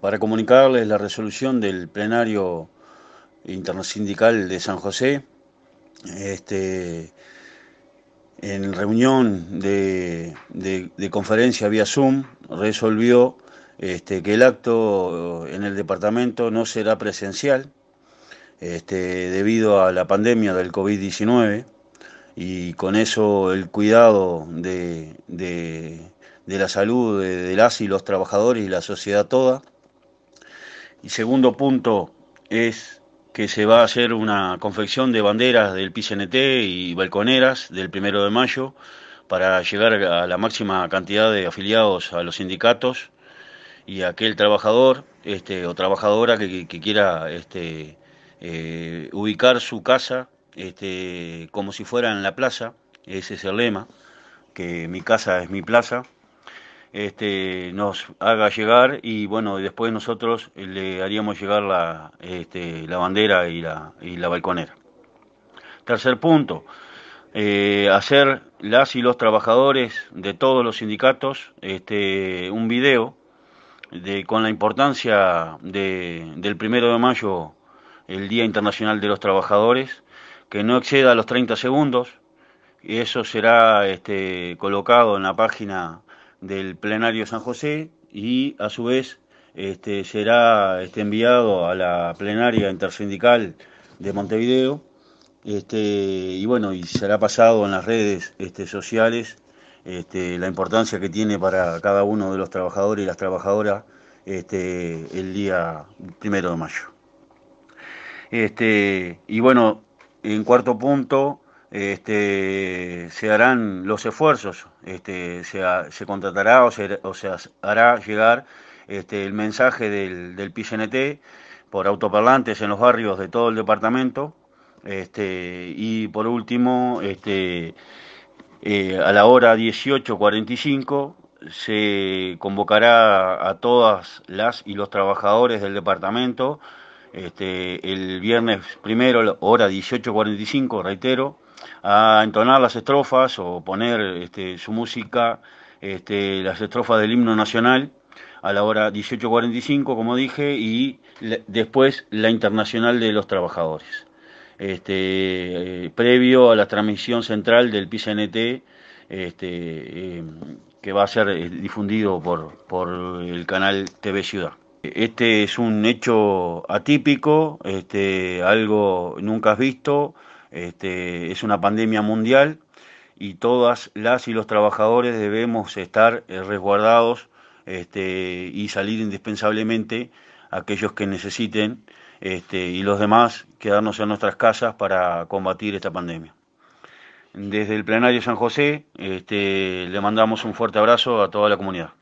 para comunicarles la resolución del plenario intersindical de San José. Este, en reunión de, conferencia vía Zoom, resolvió este, que el acto en el departamento no será presencial este, debido a la pandemia del COVID-19 y con eso el cuidado de la salud de las y los trabajadores y la sociedad toda. Y segundo punto es que se va a hacer una confección de banderas del PCNT y balconeras del primero de mayo para llegar a la máxima cantidad de afiliados a los sindicatos y aquel trabajador este, o trabajadora que, quiera este, eh, ubicar su casa este, como si fuera en la plaza, ese es el lema, que mi casa es mi plaza, este, nos haga llegar y bueno, después nosotros eh, le haríamos llegar la, este, la bandera y la, y la balconera. Tercer punto, eh, hacer las y los trabajadores de todos los sindicatos este, un video de, con la importancia de, del primero de mayo, el Día Internacional de los Trabajadores, que no exceda los 30 segundos, y eso será este, colocado en la página del plenario San José y a su vez este, será este, enviado a la plenaria intersindical de Montevideo este, y bueno, y será pasado en las redes este, sociales la importancia que tiene para cada uno de los trabajadores y las trabajadoras el día primero de mayo. y bueno, en cuarto punto, este, se harán los esfuerzos, este, se, contratará o se, hará llegar este, el mensaje del, del PGNT por autoparlantes en los barrios de todo el departamento. Este, y por último, este, eh, a la hora 18.45 se convocará a todas las y los trabajadores del departamento este, el viernes primero, hora 18.45, reitero, a entonar las estrofas o poner este, su música, este, las estrofas del himno nacional a la hora 18.45, como dije, y después la Internacional de los Trabajadores, este, eh, previo a la transmisión central del PCNT, em, que va a ser eh, difundido por el canal TV Ciudad. Este es un hecho atípico, este, algo nunca has visto, este, es una pandemia mundial y todas las y los trabajadores debemos estar eh, resguardados este, y salir indispensablemente aquellos que necesiten este, y los demás quedarnos en nuestras casas para combatir esta pandemia. Desde el plenario San José este, le mandamos un fuerte abrazo a toda la comunidad.